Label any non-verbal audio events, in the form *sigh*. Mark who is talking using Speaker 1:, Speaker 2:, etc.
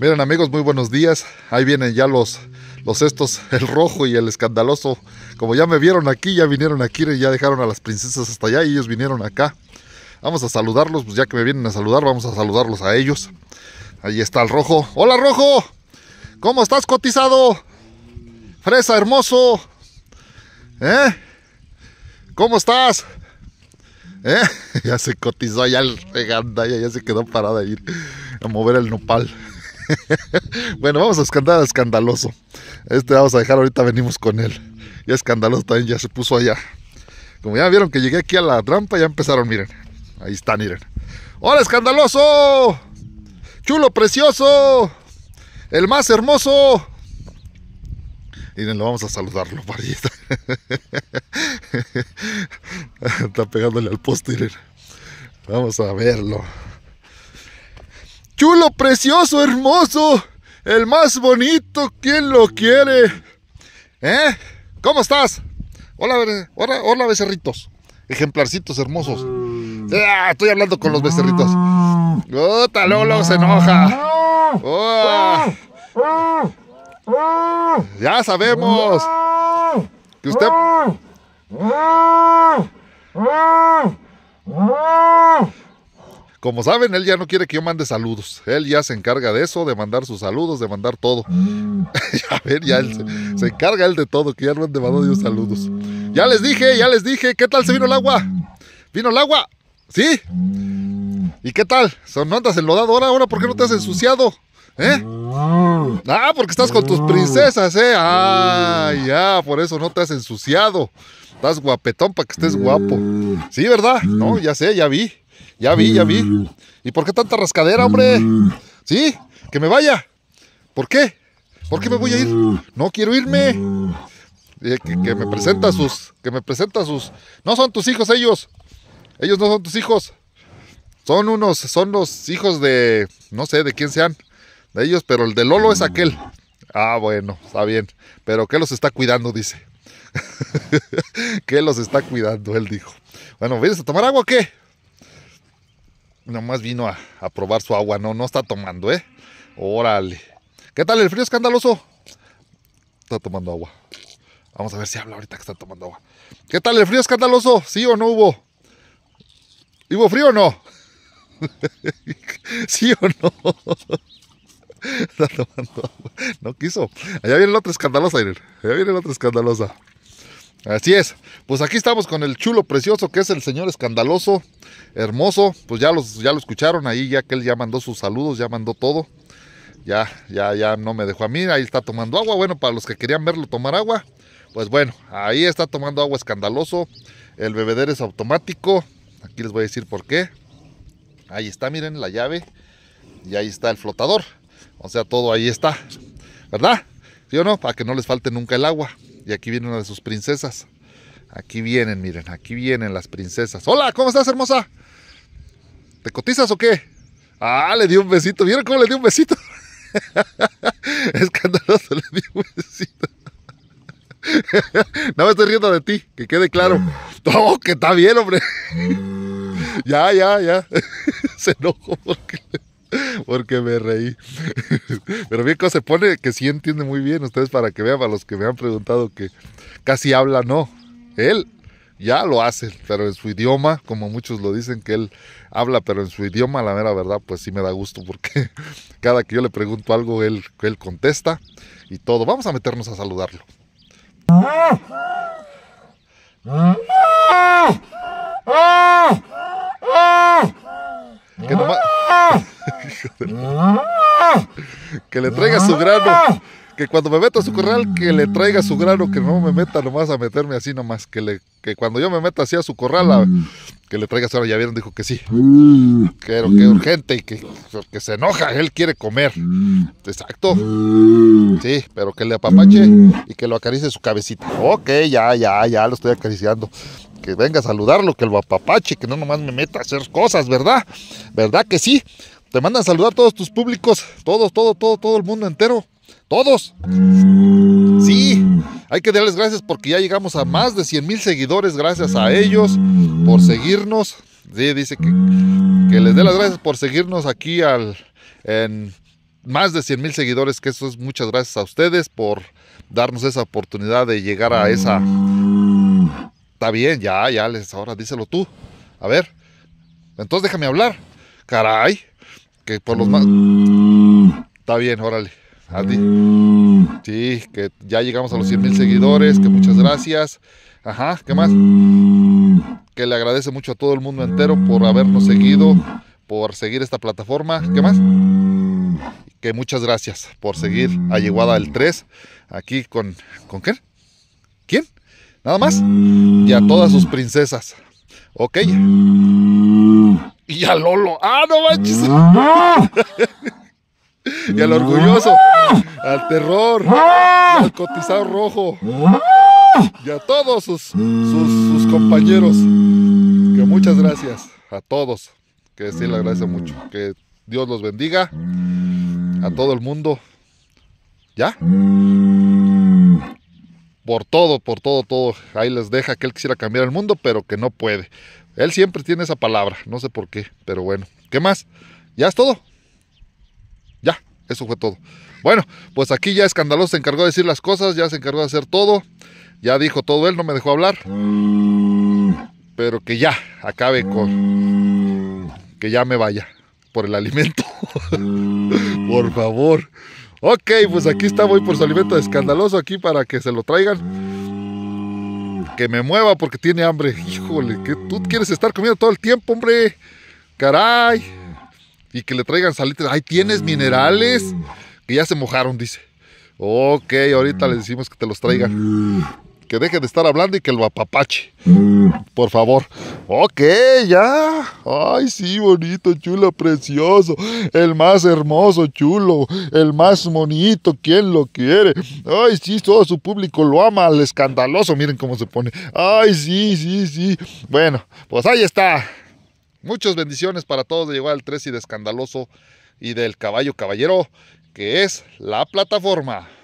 Speaker 1: Miren amigos, muy buenos días. Ahí vienen ya los, los estos, *laughs* el rojo y el escandaloso. Como ya me vieron aquí, ya vinieron aquí y ya dejaron a las princesas hasta allá y ellos vinieron acá. Vamos a saludarlos, pues ya que me vienen a saludar, vamos a saludarlos a ellos. Ahí está el rojo. ¡Hola rojo! ¿Cómo estás cotizado? Fresa hermoso. ¿Eh? ¿Cómo estás? ¿Eh? *laughs* Ya se cotizó ya el reganda, ya, ya se quedó parada ir a mover el nopal. *laughs* bueno, vamos a escandaloso. Este vamos a dejar, ahorita venimos con él. Ya escandaloso también ya se puso allá. Como ya vieron que llegué aquí a la trampa, ya empezaron, miren. Ahí están, miren. ¡Hola, escandaloso! ¡Chulo, precioso! ¡El más hermoso! Miren, lo vamos a saludarlo, parita. *laughs* Está pegándole al poste, miren. Vamos a verlo chulo, precioso, hermoso, el más bonito, ¿quién lo quiere? ¿Eh? ¿Cómo estás? Hola, hola, becerritos, ejemplarcitos hermosos. Mm. Ah, estoy hablando con los becerritos. ¡Gota, mm. Lolo se enoja! Mm. Ya sabemos que usted... Como saben, él ya no quiere que yo mande saludos. Él ya se encarga de eso, de mandar sus saludos, de mandar todo. *laughs* A ver, ya él se, encarga él de todo, que ya no han demandado saludos. Ya les dije, ya les dije, ¿qué tal se vino el agua? ¿Vino el agua? ¿Sí? ¿Y qué tal? ¿No andas enlodado ahora? ¿Ahora por qué no te has ensuciado? ¿Eh? Ah, porque estás con tus princesas, ¿eh? Ah, ya, por eso no te has ensuciado. Estás guapetón para que estés guapo. Sí, ¿verdad? No, ya sé, ya vi. Ya vi, ya vi. Mm. ¿Y por qué tanta rascadera, hombre? Mm. ¿Sí? Que me vaya. ¿Por qué? ¿Por qué me voy a ir? Mm. No quiero irme. Eh, que, me presenta sus, que me presenta sus. No son tus hijos ellos. Ellos no son tus hijos. Son unos, son los hijos de, no sé de quién sean, de ellos, pero el de Lolo es aquel. Ah, bueno, está bien. Pero ¿qué los está cuidando, dice. *laughs* ¿Qué los está cuidando, él dijo. Bueno, ¿vienes a tomar agua o qué? Nomás vino a, probar su agua. No, no está tomando, ¿eh? Órale. ¿Qué tal el frío escandaloso? Está tomando agua. Vamos a ver si habla ahorita que está tomando agua. ¿Qué tal el frío escandaloso? ¿Sí o no hubo? ¿Hubo frío o no? *laughs* ¿Sí o no? *laughs* está tomando agua. No quiso. Allá viene la otra escandalosa, Irene. Allá viene la otra escandalosa. Así es, pues aquí estamos con el chulo precioso que es el señor escandaloso, hermoso, pues ya los ya lo escucharon ahí, ya que él ya mandó sus saludos, ya mandó todo. Ya, ya, ya no me dejó a mí, ahí está tomando agua, bueno, para los que querían verlo tomar agua, pues bueno, ahí está tomando agua escandaloso, el bebedero es automático, aquí les voy a decir por qué. Ahí está, miren la llave, y ahí está el flotador, o sea, todo ahí está, ¿verdad? ¿Sí o no? Para que no les falte nunca el agua. Y aquí viene una de sus princesas. Aquí vienen, miren, aquí vienen las princesas. Hola, ¿cómo estás, hermosa? ¿Te cotizas o qué? Ah, le dio un besito. ¿Vieron cómo le dio un besito? *laughs* Escandaloso, le dio un besito. *laughs* no me estoy riendo de ti, que quede claro. No, que está bien, hombre. *laughs* ya, ya, ya. Se enojó porque... *laughs* porque me reí. *laughs* Pero bien, se pone que sí entiende muy bien ustedes para que vean, para los que me han preguntado que casi habla, no. Él ya lo hace, pero en su idioma, como muchos lo dicen que él habla, pero en su idioma, la mera verdad, pues sí me da gusto porque *laughs* cada que yo le pregunto algo, él, él contesta y todo. Vamos a meternos a saludarlo. Ah. Ah. que le traiga su ¡Ah! grano. Que cuando me meta a su corral, que le traiga su grano, que no me meta nomás a meterme así nomás. Que, le, que cuando yo me meta así a su corral, mm. que le traiga su grano. Ya vieron, dijo que sí. Mm. Que, que mm. urgente y que, que se enoja, él quiere comer. Exacto. Sí, pero que le apapache y que lo acaricie su cabecita. Ok, ya, ya, ya lo estoy acariciando que venga a saludarlo, que lo apapache, que no nomás me meta a hacer cosas, ¿verdad? ¿Verdad que sí? Te mandan a saludar todos tus públicos, todos, todo, todo, todo el mundo entero. Todos. Sí, hay que darles gracias porque ya llegamos a más de 100 mil seguidores gracias a ellos por seguirnos. Sí, dice que, que les dé las gracias por seguirnos aquí al, en más de 100 mil seguidores, que eso es muchas gracias a ustedes por darnos esa oportunidad de llegar a esa... Está bien, ya, ya, les, ahora díselo tú. A ver, entonces déjame hablar. Caray por los más... Mm. Está bien, órale. A ti. Mm. Sí, que ya llegamos a los 100 mil seguidores, que muchas mm. gracias. Ajá, ¿qué más? Que le agradece mucho a todo el mundo entero por habernos seguido, por seguir esta plataforma. ¿Qué más? Que muchas gracias por seguir a Lleguada del 3 aquí con... ¿Con qué? ¿Quién? Nada más. Y a todas sus princesas. Ok. Y a Lolo. ¡Ah, no manches! *laughs* y al orgulloso. Al terror. al cotizado rojo. Y a todos sus, compañeros. Que muchas gracias. A todos. Que sí, le agradezco mucho. Que Dios los bendiga. A todo el mundo. ¿Ya? por todo, por todo, todo. Ahí les deja que él quisiera cambiar el mundo, pero que no puede. Él siempre tiene esa palabra, no sé por qué, pero bueno. ¿Qué más? ¿Ya es todo? Ya, eso fue todo. Bueno, pues aquí ya Escandaloso se encargó de decir las cosas, ya se encargó de hacer todo. Ya dijo todo él, no me dejó hablar. Pero que ya acabe con... Que ya me vaya por el alimento. *laughs* por favor. Ok, pues aquí está, voy por su alimento escandaloso aquí para que se lo traigan. Que me mueva porque tiene hambre. Híjole, que tú quieres estar comiendo todo el tiempo, hombre. Caray. Y que le traigan salitas. Ahí tienes minerales. Que ya se mojaron, dice. Ok, ahorita le decimos que te los traigan. Que deje de estar hablando y que lo apapache. Por favor. Ok, ya. Ay, sí, bonito, chulo, precioso. El más hermoso, chulo. El más bonito, ¿quién lo quiere? Ay, sí, todo su público lo ama, al escandaloso. Miren cómo se pone. Ay, sí, sí, sí. Bueno, pues ahí está. Muchas bendiciones para todos de llegar al 3 y de escandaloso y del caballo caballero, que es la plataforma.